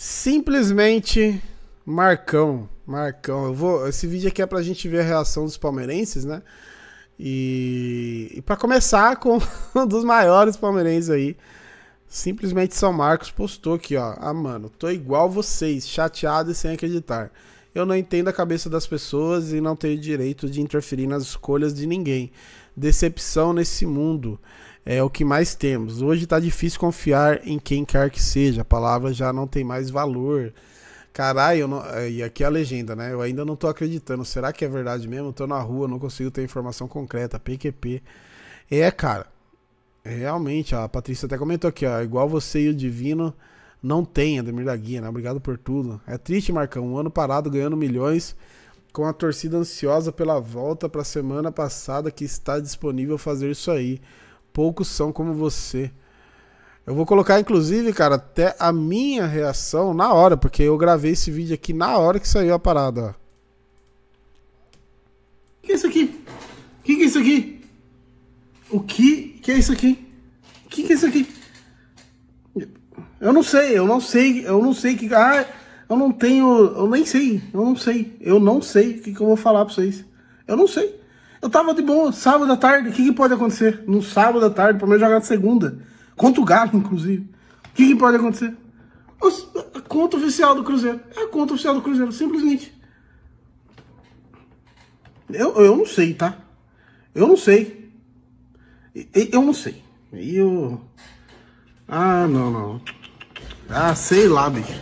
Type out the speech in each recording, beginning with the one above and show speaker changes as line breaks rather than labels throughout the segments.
Simplesmente Marcão. Marcão, eu vou. Esse vídeo aqui é pra gente ver a reação dos palmeirenses, né? E, e para começar com um dos maiores palmeirenses aí. Simplesmente São Marcos postou aqui, ó. Ah, mano, tô igual vocês, chateado e sem acreditar. Eu não entendo a cabeça das pessoas e não tenho direito de interferir nas escolhas de ninguém. Decepção nesse mundo é o que mais temos. Hoje está difícil confiar em quem quer que seja, a palavra já não tem mais valor. Caralho, não... É, e aqui é a legenda, né? Eu ainda não estou acreditando. Será que é verdade mesmo? Estou na rua, não consigo ter informação concreta. PQP. É, cara. É, realmente, a Patrícia até comentou aqui, ó. Igual você e o Divino não tem, Ademir da Guia, né? Obrigado por tudo. É triste, Marcão. Um ano parado ganhando milhões com a torcida ansiosa pela volta para a semana passada que está disponível fazer isso aí. Poucos são como você. Eu vou colocar, inclusive, cara, até a minha reação na hora, porque eu gravei esse vídeo aqui na hora que saiu a parada, ó. O que é isso aqui? O que é isso aqui? O que que é isso aqui? O que que é isso aqui? Eu não sei, eu não sei, eu não sei que. Ah, eu não tenho. Eu nem sei, eu não sei. Eu não sei o que, que eu vou falar pra vocês. Eu não sei. Eu tava de boa, sábado à tarde. O que, que pode acontecer? No sábado à tarde, para mim jogar na segunda. Contra o Galo, inclusive. O que, que pode acontecer? A conta oficial do Cruzeiro. É a conta oficial do Cruzeiro, simplesmente. Eu, eu não sei, tá? Eu não sei. Eu, não sei. e eu. Ah, não, não. Ah, sei lá, bicho.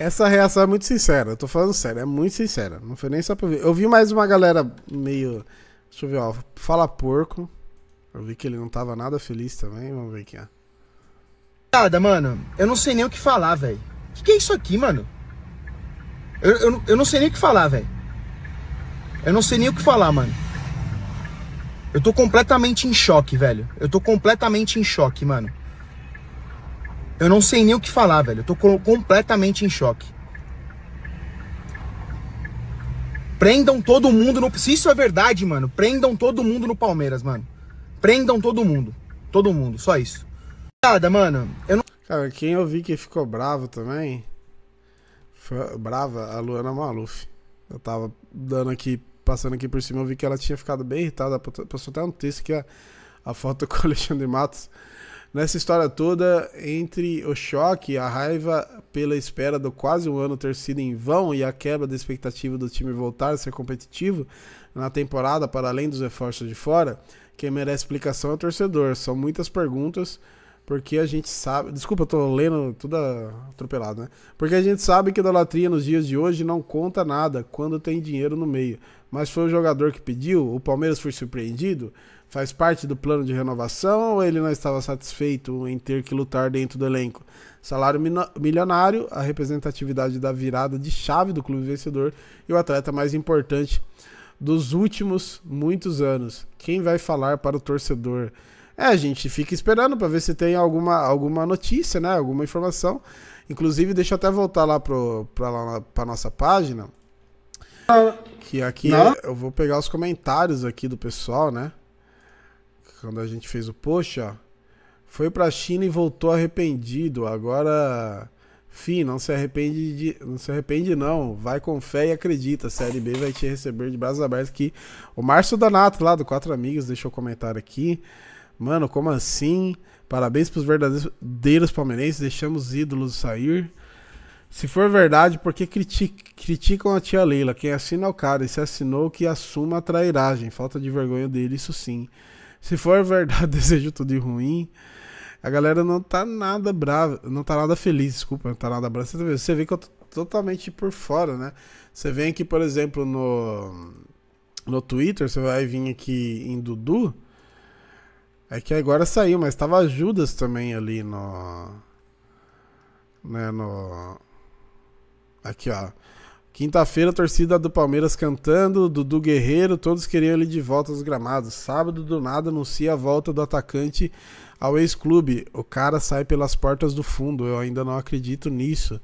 Essa reação é muito sincera, eu tô falando sério, é muito sincera. Não foi nem só pra ver. Eu vi mais uma galera meio. Deixa eu ver, ó. Fala porco. Eu vi que ele não tava nada feliz também. Vamos ver aqui, ó. Nada, mano. Eu não sei nem o que falar, velho. O que, que, é isso aqui, mano? Eu, eu, eu não sei nem o que falar, velho. Eu não sei nem o que falar, mano. Eu tô completamente em choque, velho. Eu tô completamente em choque, mano. Eu não sei nem o que falar, velho. Eu tô completamente em choque. Prendam todo mundo no. Se isso é verdade, mano, prendam todo mundo no Palmeiras, mano. Prendam todo mundo. Todo mundo, só isso. Nada, mano. Eu não... Cara, quem eu vi que ficou bravo também. Foi brava, a Luana Maluf. Eu tava dando aqui, passando aqui por cima, eu vi que ela tinha ficado bem irritada. Passou até um texto que a, a foto com o Alexandre Matos nessa história toda entre o choque, a raiva pela espera do quase um ano ter sido em vão e a quebra da expectativa do time voltar a ser competitivo na temporada para além dos reforços de fora, quem merece explicação é o torcedor. São muitas perguntas porque a gente sabe. Desculpa, eu tô lendo tudo atropelado, né? Porque a gente sabe que idolatria nos dias de hoje não conta nada quando tem dinheiro no meio mas foi o jogador que pediu, o Palmeiras foi surpreendido, faz parte do plano de renovação ou ele não estava satisfeito em ter que lutar dentro do elenco? Salário milionário, a representatividade da virada de chave do clube vencedor e o atleta mais importante dos últimos muitos anos. Quem vai falar para o torcedor? É, a gente fica esperando para ver se tem alguma, alguma notícia, né? Alguma informação. Inclusive, deixa eu até voltar lá para a nossa página. Ah, que aqui Não? eu vou pegar os comentários aqui do pessoal, né? Quando a gente fez o post, ó. Foi pra China e voltou arrependido. Agora, fim, não se arrepende de, não se arrepende não. Vai com fé e acredita. Série B vai te receber de braços abertos aqui. O Márcio Danato lá do Quatro Amigos deixou o um comentário aqui. Mano, como assim? Parabéns pros verdadeiros palmeirenses, deixamos ídolos sair. Se for verdade, por que criticam a tia Leila? Quem assina é o cara, e se assinou, que assuma a trairagem. Falta de vergonha dele, isso sim. Se for verdade, desejo tudo de ruim. A galera não tá nada brava, não tá nada feliz, desculpa, não tá nada brava. Você, tá Você vê que eu tô totalmente por fora, né? Você vem aqui, por exemplo, no, no Twitter, você vai vir aqui em Dudu. É que agora saiu, mas tava Judas também ali no. Né, no Aqui, ó. Quinta-feira, torcida do Palmeiras cantando, Dudu Guerreiro, todos queriam ele de volta aos gramados. Sábado, do nada, anuncia a volta do atacante ao ex-clube. O cara sai pelas portas do fundo, eu ainda não acredito nisso.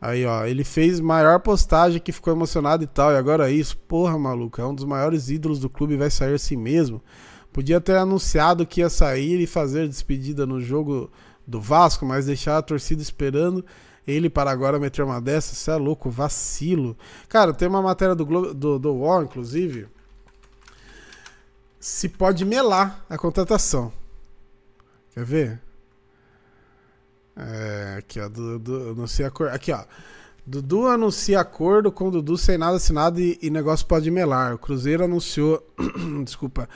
Aí, ó, ele fez maior postagem que ficou emocionado e tal, e agora é isso. Porra, maluco, é um dos maiores ídolos do clube vai sair assim mesmo. Podia ter anunciado que ia sair e fazer despedida no jogo do Vasco, mas deixar a torcida esperando ele para agora meter uma dessa, você é louco, vacilo. Cara, tem uma matéria do, Globo, do, do War, inclusive. Se pode melar a contratação. Quer ver? É, aqui, ó. do, anuncia acordo. Aqui, ó. Dudu anuncia acordo com Dudu sem nada assinado e, e negócio pode melar. O Cruzeiro anunciou. desculpa.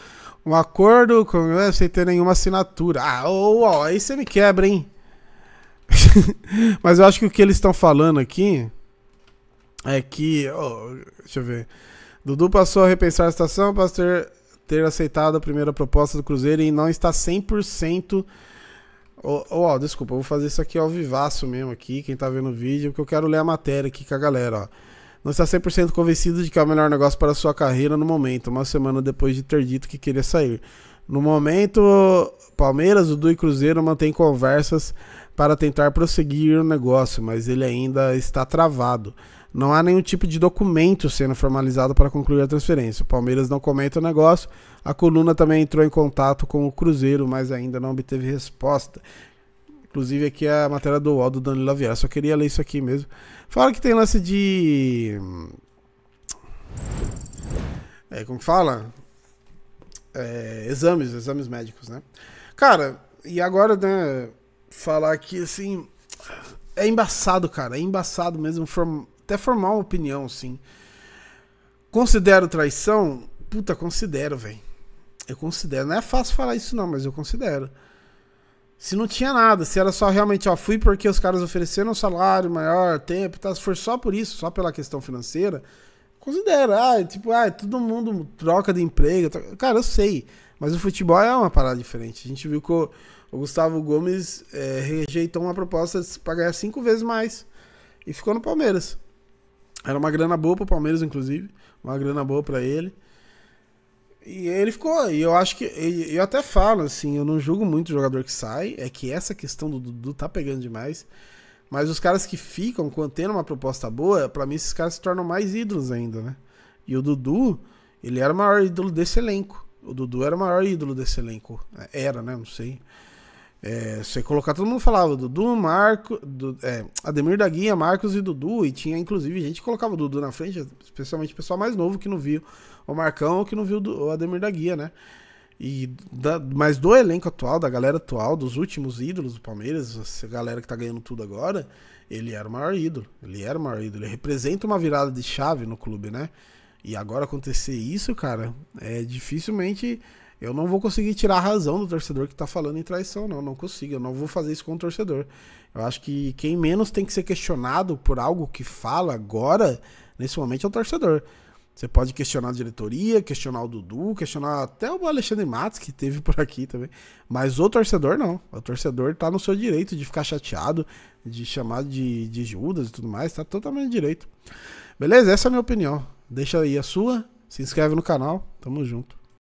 Um acordo com. Sem ter nenhuma assinatura. Ah, ó, oh, aí você me quebra, hein? Mas eu acho que o que eles estão falando aqui é que. Oh, deixa eu ver. Dudu passou a repensar a estação após ter, ter aceitado a primeira proposta do Cruzeiro e não está 100%. Oh, oh, desculpa, eu vou fazer isso aqui ao vivaço mesmo aqui, quem tá vendo o vídeo, porque eu quero ler a matéria aqui com a galera, ó. Não está 100% convencido de que é o melhor negócio para sua carreira no momento, uma semana depois de ter dito que queria sair. No momento, Palmeiras, Dudu e Cruzeiro mantêm conversas para tentar prosseguir o negócio, mas ele ainda está travado. Não há nenhum tipo de documento sendo formalizado para concluir a transferência. O Palmeiras não comenta o negócio. A coluna também entrou em contato com o Cruzeiro, mas ainda não obteve resposta. Inclusive, aqui é a matéria do UOL do Danilo Aviar. Só queria ler isso aqui mesmo. Fala que tem lance de. Hum, é, como fala? é, exames, exames médicos, né? Cara, e agora, né, falar que assim. É embaçado, cara. É embaçado mesmo. Form... Até formar uma opinião, assim. Considero traição? Puta, considero, velho. Eu considero. Não é fácil falar isso, não, mas eu considero. Se não tinha nada, se era só realmente, ó, fui porque os caras ofereceram um salário maior, tempo, tá? se for só por isso, só pela questão financeira, Considera, ah, é tipo, ah, é todo mundo troca de emprego. Troca... Cara, eu sei. Mas o futebol é uma parada diferente. A gente viu que o, Gustavo Gomes é, rejeitou uma proposta de ganhar cinco vezes mais. E ficou no Palmeiras. Era uma grana boa pro Palmeiras, inclusive. Uma grana boa para ele. E ele ficou. E eu acho que. Eu até falo, assim, eu não julgo muito o jogador que sai. É que essa questão do Dudu tá pegando demais. Mas os caras que ficam contendo uma proposta boa, para mim esses caras se tornam mais ídolos ainda, né? E o Dudu, ele era o maior ídolo desse elenco. O Dudu era o maior ídolo desse elenco. É, era, né? Não sei. É, você colocar, todo mundo falava Dudu, Marco, du, é, Ademir da Guia, Marcos e Dudu. E tinha, inclusive, gente que colocava o Dudu na frente, especialmente o pessoal mais novo que não viu o Marcão ou que não viu o Ademir da Guia, né? E da, mas do elenco atual, da galera atual, dos últimos ídolos do Palmeiras, essa galera que tá ganhando tudo agora, ele era o maior ídolo. Ele era o maior ídolo. Ele representa uma virada de chave no clube, né? E agora acontecer isso, cara, é dificilmente. Eu não vou conseguir tirar a razão do torcedor que tá falando em traição, não. Não consigo. Eu não vou fazer isso com o torcedor. Eu acho que quem menos tem que ser questionado por algo que fala agora, nesse momento, é o torcedor. Você pode questionar a diretoria, questionar o Dudu, questionar até o Alexandre Matos, que teve por aqui também. Mas o torcedor não. O torcedor tá no seu direito de ficar chateado, de chamar de, de Judas e tudo mais. Tá totalmente direito. Beleza? Essa é a minha opinião. Deixa aí a sua. Se inscreve no canal. Tamo junto.